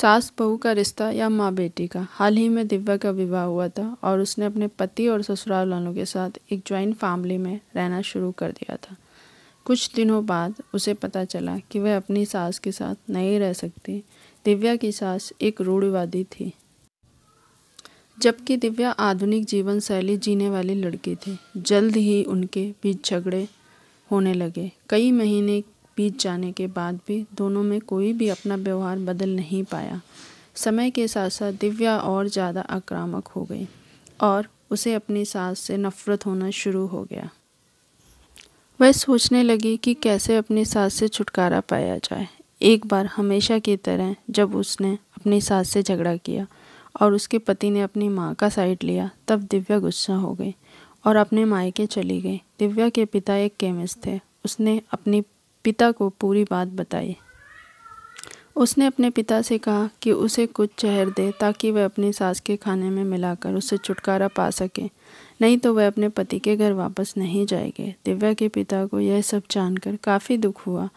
सास बहू का रिश्ता या माँ बेटी का हाल ही में दिव्या का विवाह हुआ था और उसने अपने पति और ससुराल वालों के साथ एक ज्वाइंट फैमिली में रहना शुरू कर दिया था कुछ दिनों बाद उसे पता चला कि वह अपनी सास के साथ नहीं रह सकती दिव्या की सास एक रूढ़िवादी थी जबकि दिव्या आधुनिक जीवन शैली जीने वाली लड़की थी जल्द ही उनके बीच झगड़े होने लगे कई महीने बीत जाने के बाद भी दोनों में कोई भी अपना व्यवहार बदल नहीं पाया समय के साथ साथ दिव्या और ज़्यादा आक्रामक हो गई और उसे अपनी सास से नफरत होना शुरू हो गया वह सोचने लगी कि कैसे अपनी सास से छुटकारा पाया जाए एक बार हमेशा की तरह जब उसने अपनी सास से झगड़ा किया और उसके पति ने अपनी माँ का साइड लिया तब दिव्या गुस्सा हो गई और अपने मायके चली गई दिव्या के पिता एक केमिस्ट थे उसने अपनी पिता को पूरी बात बताई उसने अपने पिता से कहा कि उसे कुछ जहर दे ताकि वह अपनी सास के खाने में मिलाकर उससे छुटकारा पा सके नहीं तो वह अपने पति के घर वापस नहीं जाएंगे दिव्या के पिता को यह सब जानकर काफ़ी दुख हुआ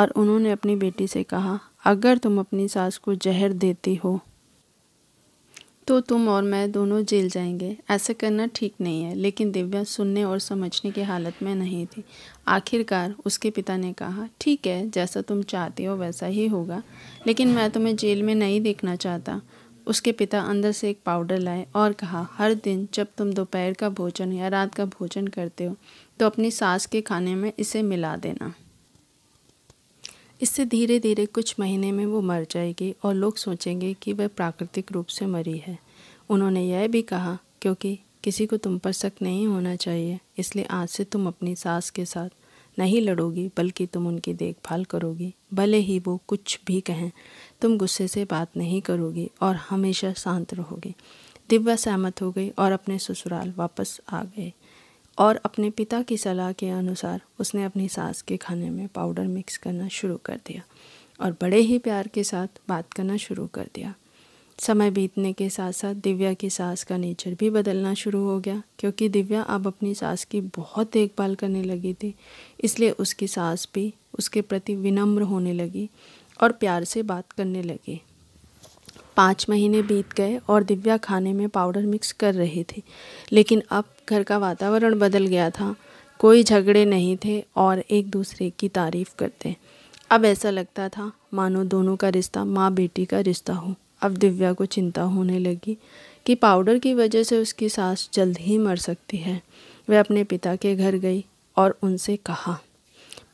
और उन्होंने अपनी बेटी से कहा अगर तुम अपनी सास को जहर देती हो तो तुम और मैं दोनों जेल जाएंगे ऐसा करना ठीक नहीं है लेकिन दिव्या सुनने और समझने की हालत में नहीं थी आखिरकार उसके पिता ने कहा ठीक है जैसा तुम चाहते हो वैसा ही होगा लेकिन मैं तुम्हें जेल में नहीं देखना चाहता उसके पिता अंदर से एक पाउडर लाए और कहा हर दिन जब तुम दोपहर का भोजन या रात का भोजन करते हो तो अपनी सास के खाने में इसे मिला देना इससे धीरे धीरे कुछ महीने में वो मर जाएगी और लोग सोचेंगे कि वह प्राकृतिक रूप से मरी है उन्होंने यह भी कहा क्योंकि किसी को तुम पर शक नहीं होना चाहिए इसलिए आज से तुम अपनी सास के साथ नहीं लड़ोगी बल्कि तुम उनकी देखभाल करोगी भले ही वो कुछ भी कहें तुम गुस्से से बात नहीं करोगी और हमेशा शांत रहोगी दिव्या सहमत हो गई और अपने ससुराल वापस आ गए और अपने पिता की सलाह के अनुसार उसने अपनी सास के खाने में पाउडर मिक्स करना शुरू कर दिया और बड़े ही प्यार के साथ बात करना शुरू कर दिया समय बीतने के साथ साथ दिव्या की सास का नेचर भी बदलना शुरू हो गया क्योंकि दिव्या अब अपनी सास की बहुत देखभाल करने लगी थी इसलिए उसकी सास भी उसके प्रति विनम्र होने लगी और प्यार से बात करने लगी पाँच महीने बीत गए और दिव्या खाने में पाउडर मिक्स कर रही थी लेकिन अब घर का वातावरण बदल गया था कोई झगड़े नहीं थे और एक दूसरे की तारीफ़ करते अब ऐसा लगता था मानो दोनों का रिश्ता माँ बेटी का रिश्ता हो अब दिव्या को चिंता होने लगी कि पाउडर की वजह से उसकी सास जल्द ही मर सकती है वह अपने पिता के घर गई और उनसे कहा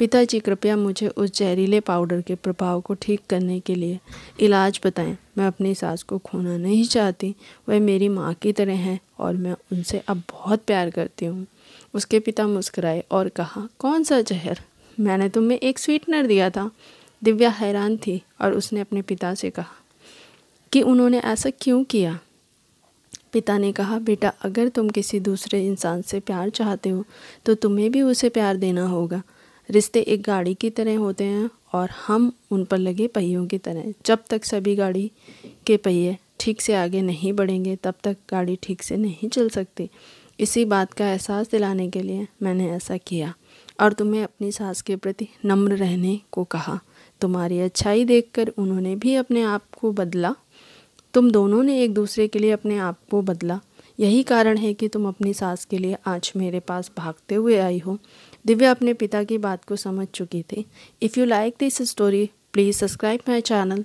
पिताजी कृपया मुझे उस जहरीले पाउडर के प्रभाव को ठीक करने के लिए इलाज बताएं मैं अपनी सास को खोना नहीं चाहती वह मेरी माँ की तरह हैं और मैं उनसे अब बहुत प्यार करती हूँ उसके पिता मुस्कराए और कहा कौन सा जहर मैंने तुम्हें एक स्वीटनर दिया था दिव्या हैरान थी और उसने अपने पिता से कहा कि उन्होंने ऐसा क्यों किया पिता ने कहा बेटा अगर तुम किसी दूसरे इंसान से प्यार चाहते हो तो तुम्हें भी उसे प्यार देना होगा रिश्ते एक गाड़ी की तरह होते हैं और हम उन पर लगे पहियों की तरह जब तक सभी गाड़ी के पहिए ठीक से आगे नहीं बढ़ेंगे तब तक गाड़ी ठीक से नहीं चल सकती इसी बात का एहसास दिलाने के लिए मैंने ऐसा किया और तुम्हें अपनी सास के प्रति नम्र रहने को कहा तुम्हारी अच्छाई देखकर उन्होंने भी अपने आप को बदला तुम दोनों ने एक दूसरे के लिए अपने आप को बदला यही कारण है कि तुम अपनी सास के लिए आज मेरे पास भागते हुए आई हो दिव्या अपने पिता की बात को समझ चुकी थी if you like this story please subscribe my channel